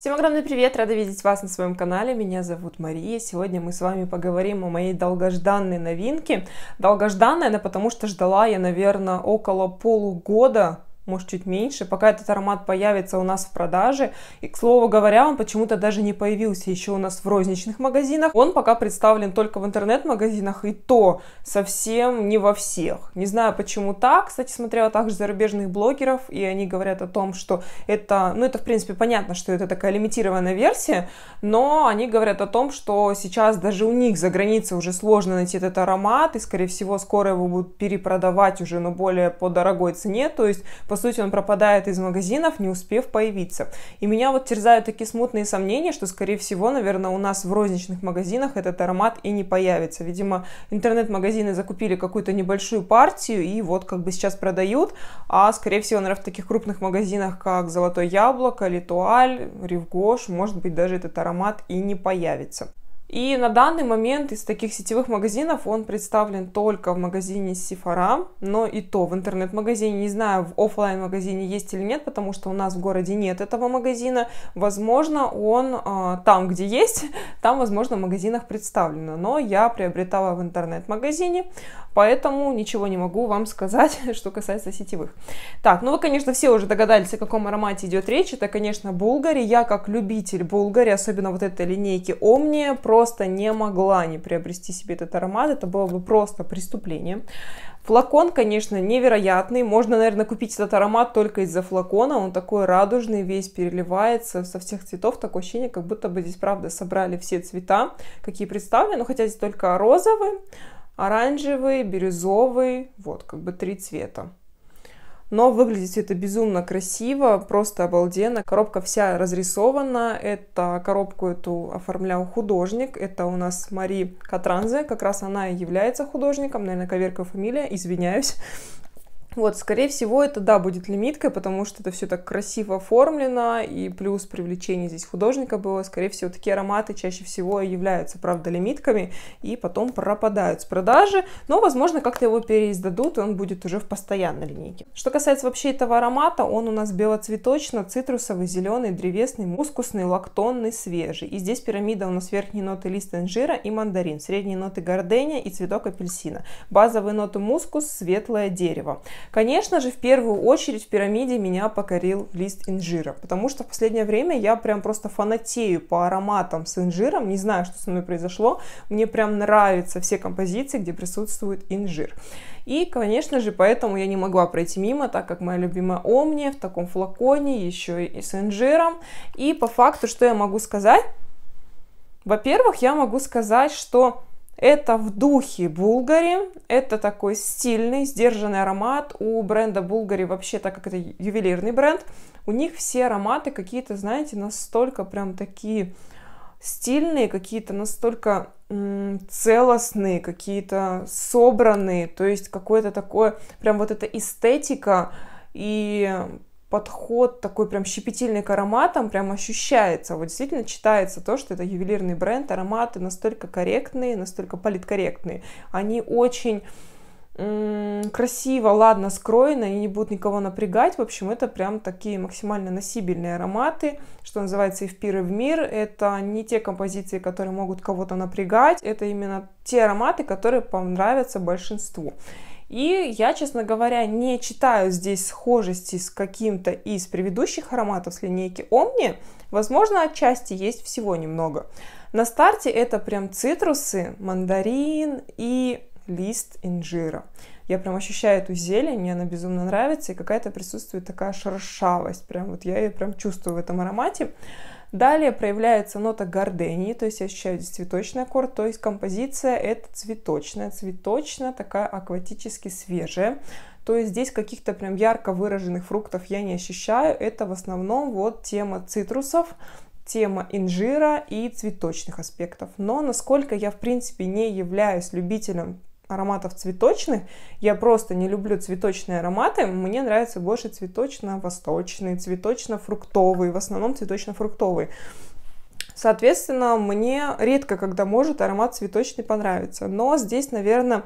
Всем огромный привет, рада видеть вас на своем канале, меня зовут Мария. Сегодня мы с вами поговорим о моей долгожданной новинке. Долгожданная она, потому что ждала я, наверное, около полугода, может чуть меньше, пока этот аромат появится у нас в продаже. И, к слову говоря, он почему-то даже не появился еще у нас в розничных магазинах. Он пока представлен только в интернет-магазинах, и то совсем не во всех. Не знаю, почему так. Кстати, смотрела также зарубежных блогеров, и они говорят о том, что это, ну это в принципе понятно, что это такая лимитированная версия, но они говорят о том, что сейчас даже у них за границей уже сложно найти этот аромат, и, скорее всего, скоро его будут перепродавать уже, но более по дорогой цене, то есть по сути, он пропадает из магазинов, не успев появиться. И меня вот терзают такие смутные сомнения, что, скорее всего, наверное, у нас в розничных магазинах этот аромат и не появится. Видимо, интернет-магазины закупили какую-то небольшую партию и вот как бы сейчас продают, а, скорее всего, наверное, в таких крупных магазинах, как «Золотое яблоко», «Литуаль», «Ревгош», может быть, даже этот аромат и не появится. И на данный момент из таких сетевых магазинов он представлен только в магазине Сифара, но и то в интернет-магазине. Не знаю, в офлайн магазине есть или нет, потому что у нас в городе нет этого магазина. Возможно, он э, там, где есть, там, возможно, в магазинах представлено. Но я приобретала в интернет-магазине, поэтому ничего не могу вам сказать, что касается сетевых. Так, ну вы, конечно, все уже догадались, о каком аромате идет речь. Это, конечно, Булгари. Я, как любитель Булгари, особенно вот этой линейки Omnia, про просто не могла не приобрести себе этот аромат. Это было бы просто преступление. Флакон, конечно, невероятный. Можно, наверное, купить этот аромат только из-за флакона. Он такой радужный, весь переливается со всех цветов. Такое ощущение, как будто бы здесь, правда, собрали все цвета, какие представлены. Ну, хотя здесь только розовый, оранжевый, бирюзовый. Вот, как бы три цвета но выглядит это безумно красиво, просто обалденно. Коробка вся разрисована, это коробку эту оформлял художник, это у нас Мари Катранзе, как раз она и является художником, наверное, коверка фамилия, извиняюсь. Вот, скорее всего, это, да, будет лимиткой, потому что это все так красиво оформлено, и плюс привлечение здесь художника было. Скорее всего, такие ароматы чаще всего являются, правда, лимитками, и потом пропадают с продажи, но, возможно, как-то его переиздадут, и он будет уже в постоянной линейке. Что касается вообще этого аромата, он у нас белоцветочно-цитрусовый, зеленый, древесный, мускусный, лактонный, свежий. И здесь пирамида у нас верхние ноты лист инжира и мандарин, средние ноты гордения и цветок апельсина, базовые ноты мускус, светлое дерево. Конечно же, в первую очередь в пирамиде меня покорил лист инжира, потому что в последнее время я прям просто фанатею по ароматам с инжиром, не знаю, что со мной произошло, мне прям нравятся все композиции, где присутствует инжир. И, конечно же, поэтому я не могла пройти мимо, так как моя любимая Омния в таком флаконе, еще и с инжиром. И по факту, что я могу сказать? Во-первых, я могу сказать, что это в духе Булгари, это такой стильный, сдержанный аромат. У бренда Булгари вообще, так как это ювелирный бренд, у них все ароматы какие-то, знаете, настолько прям такие стильные, какие-то настолько целостные, какие-то собранные, то есть какое-то такое, прям вот эта эстетика и подход такой прям щепетильный к ароматам, прям ощущается. Вот действительно читается то, что это ювелирный бренд, ароматы настолько корректные, настолько политкорректные. Они очень м- красиво, ладно, скроены, они не будут никого напрягать. В общем, это прям такие максимально носибельные ароматы, что называется и в пир, и в мир. Это не те композиции, которые могут кого-то напрягать, это именно те ароматы, которые понравятся большинству. И я, честно говоря, не читаю здесь схожести с каким-то из предыдущих ароматов с линейки Omni. Возможно, отчасти есть всего немного. На старте это прям цитрусы, мандарин и лист инжира. Я прям ощущаю эту зелень, мне она безумно нравится, и какая-то присутствует такая шершавость. Прям вот я ее прям чувствую в этом аромате. Далее проявляется нота гордении, то есть ощущаю здесь цветочный аккорд, то есть композиция это цветочная, цветочная, такая акватически свежая. То есть здесь каких-то прям ярко выраженных фруктов я не ощущаю. Это в основном вот тема цитрусов, тема инжира и цветочных аспектов. Но насколько я, в принципе, не являюсь любителем ароматов цветочных. Я просто не люблю цветочные ароматы. Мне нравятся больше цветочно-восточные, цветочно-фруктовые, в основном цветочно-фруктовые. Соответственно, мне редко, когда может аромат цветочный понравится. Но здесь, наверное,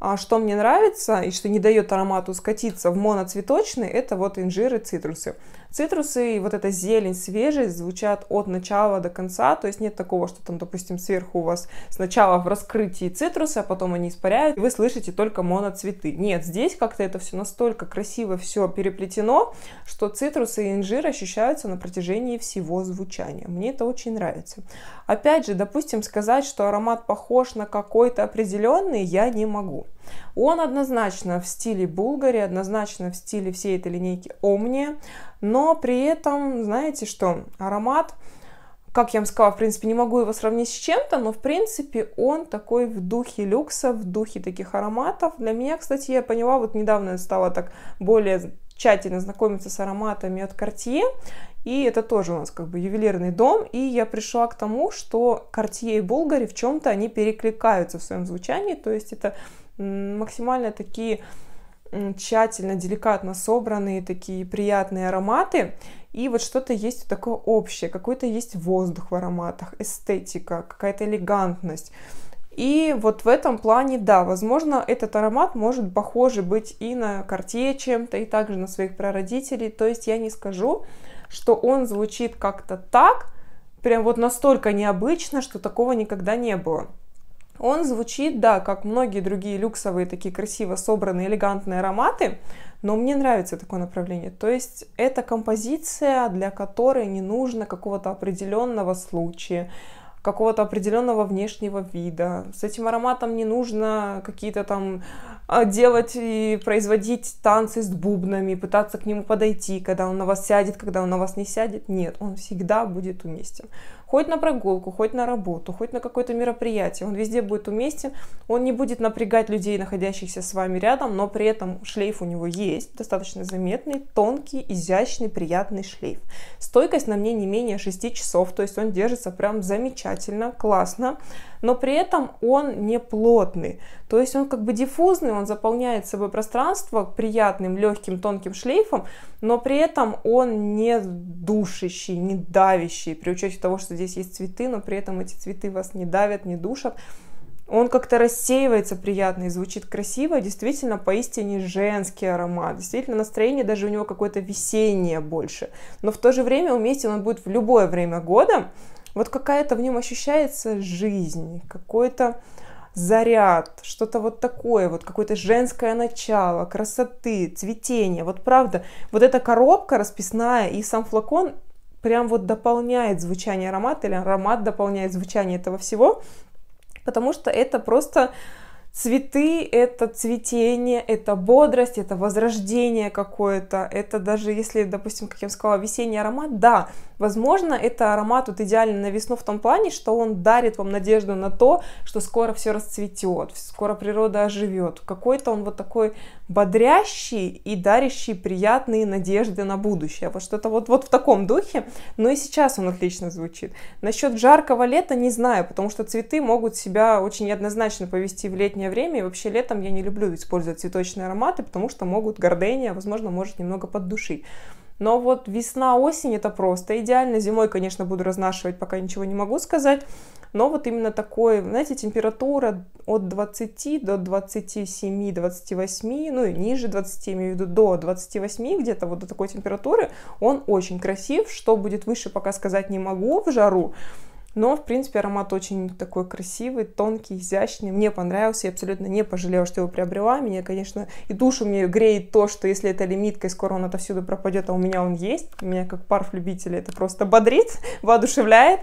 а, что мне нравится и что не дает аромату скатиться в моноцветочный, это вот инжиры, цитрусы. Цитрусы и вот эта зелень, свежесть звучат от начала до конца, то есть нет такого, что там, допустим, сверху у вас сначала в раскрытии цитрусы, а потом они испаряют, и вы слышите только моноцветы. Нет, здесь как-то это все настолько красиво все переплетено, что цитрусы и инжир ощущаются на протяжении всего звучания. Мне это очень нравится. Опять же, допустим, сказать, что аромат похож на какой-то определенный, я не могу. Он однозначно в стиле Булгари, однозначно в стиле всей этой линейки Омни, но при этом, знаете что, аромат, как я вам сказала, в принципе, не могу его сравнить с чем-то, но, в принципе, он такой в духе люкса, в духе таких ароматов. Для меня, кстати, я поняла, вот недавно я стала так более тщательно знакомиться с ароматами от Cartier, и это тоже у нас как бы ювелирный дом, и я пришла к тому, что Cartier и Булгари в чем-то они перекликаются в своем звучании, то есть это максимально такие тщательно, деликатно собранные такие приятные ароматы. И вот что-то есть такое общее, какой-то есть воздух в ароматах, эстетика, какая-то элегантность. И вот в этом плане, да, возможно, этот аромат может похоже быть и на Cartier чем-то, и также на своих прародителей. То есть я не скажу, что он звучит как-то так, прям вот настолько необычно, что такого никогда не было. Он звучит, да, как многие другие люксовые, такие красиво собранные, элегантные ароматы, но мне нравится такое направление. То есть это композиция, для которой не нужно какого-то определенного случая, какого-то определенного внешнего вида. С этим ароматом не нужно какие-то там а, делать и производить танцы с бубнами, пытаться к нему подойти, когда он на вас сядет, когда он на вас не сядет. Нет, он всегда будет уместен хоть на прогулку, хоть на работу, хоть на какое-то мероприятие. Он везде будет уместен, он не будет напрягать людей, находящихся с вами рядом, но при этом шлейф у него есть, достаточно заметный, тонкий, изящный, приятный шлейф. Стойкость на мне не менее 6 часов, то есть он держится прям замечательно, классно но при этом он не плотный. То есть он как бы диффузный, он заполняет собой пространство приятным, легким, тонким шлейфом, но при этом он не душащий, не давящий, при учете того, что здесь есть цветы, но при этом эти цветы вас не давят, не душат. Он как-то рассеивается приятно и звучит красиво. Действительно, поистине женский аромат. Действительно, настроение даже у него какое-то весеннее больше. Но в то же время уместен он будет в любое время года вот какая-то в нем ощущается жизнь, какой-то заряд, что-то вот такое, вот какое-то женское начало, красоты, цветения. Вот правда, вот эта коробка расписная и сам флакон прям вот дополняет звучание аромата, или аромат дополняет звучание этого всего, потому что это просто цветы, это цветение, это бодрость, это возрождение какое-то, это даже если, допустим, как я вам сказала, весенний аромат, да, Возможно, это аромат вот идеально на весну в том плане, что он дарит вам надежду на то, что скоро все расцветет, скоро природа оживет. Какой-то он вот такой бодрящий и дарящий приятные надежды на будущее. Вот что-то вот, вот в таком духе. Но и сейчас он отлично звучит. Насчет жаркого лета не знаю, потому что цветы могут себя очень однозначно повести в летнее время. И вообще летом я не люблю использовать цветочные ароматы, потому что могут гордения, возможно, может немного поддушить. Но вот весна-осень это просто идеально. Зимой, конечно, буду разнашивать, пока ничего не могу сказать. Но вот именно такой, знаете, температура от 20 до 27-28, ну и ниже 20, имею в виду до 28, где-то вот до такой температуры, он очень красив. Что будет выше, пока сказать не могу в жару. Но, в принципе, аромат очень такой красивый, тонкий, изящный. Мне понравился, я абсолютно не пожалела, что его приобрела. Меня, конечно, и душу мне греет то, что если это лимитка, и скоро он отовсюду пропадет, а у меня он есть. Меня, как парф любителя, это просто бодрит, воодушевляет.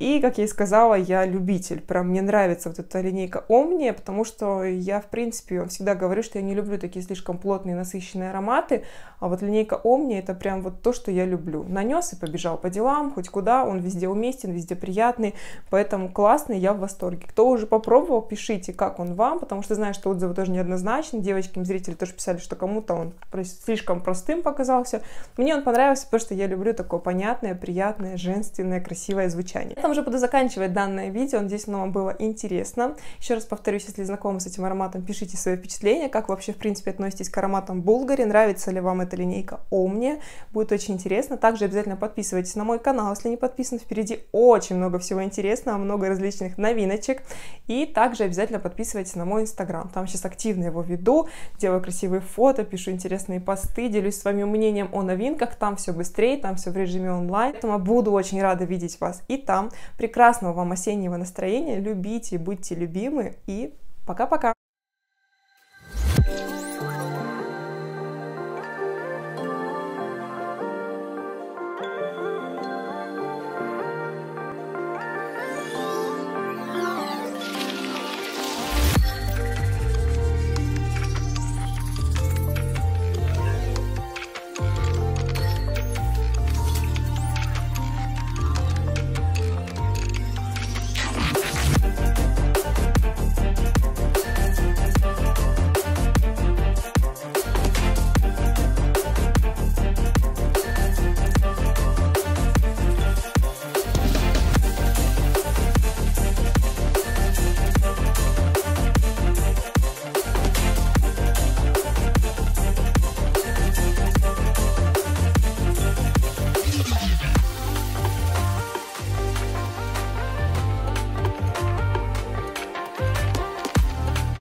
И, как я и сказала, я любитель. Прям мне нравится вот эта линейка Omnia, потому что я, в принципе, всегда говорю, что я не люблю такие слишком плотные, насыщенные ароматы. А вот линейка Omnia это прям вот то, что я люблю. Нанес и побежал по делам, хоть куда, он везде уместен, везде приятный. Поэтому классный, я в восторге. Кто уже попробовал, пишите, как он вам, потому что знаю, что отзывы тоже неоднозначны. Девочки, зрители тоже писали, что кому-то он слишком простым показался. Мне он понравился, потому что я люблю такое понятное, приятное, женственное, красивое звучание этом уже буду заканчивать данное видео. Надеюсь, оно вам было интересно. Еще раз повторюсь, если знакомы с этим ароматом, пишите свои впечатления, как вообще, в принципе, относитесь к ароматам Bulgari, нравится ли вам эта линейка Omni. Будет очень интересно. Также обязательно подписывайтесь на мой канал, если не подписаны. Впереди очень много всего интересного, много различных новиночек. И также обязательно подписывайтесь на мой инстаграм. Там сейчас активно его веду, делаю красивые фото, пишу интересные посты, делюсь с вами мнением о новинках. Там все быстрее, там все в режиме онлайн. Поэтому буду очень рада видеть вас и там. Прекрасного вам осеннего настроения, любите, будьте любимы и пока-пока!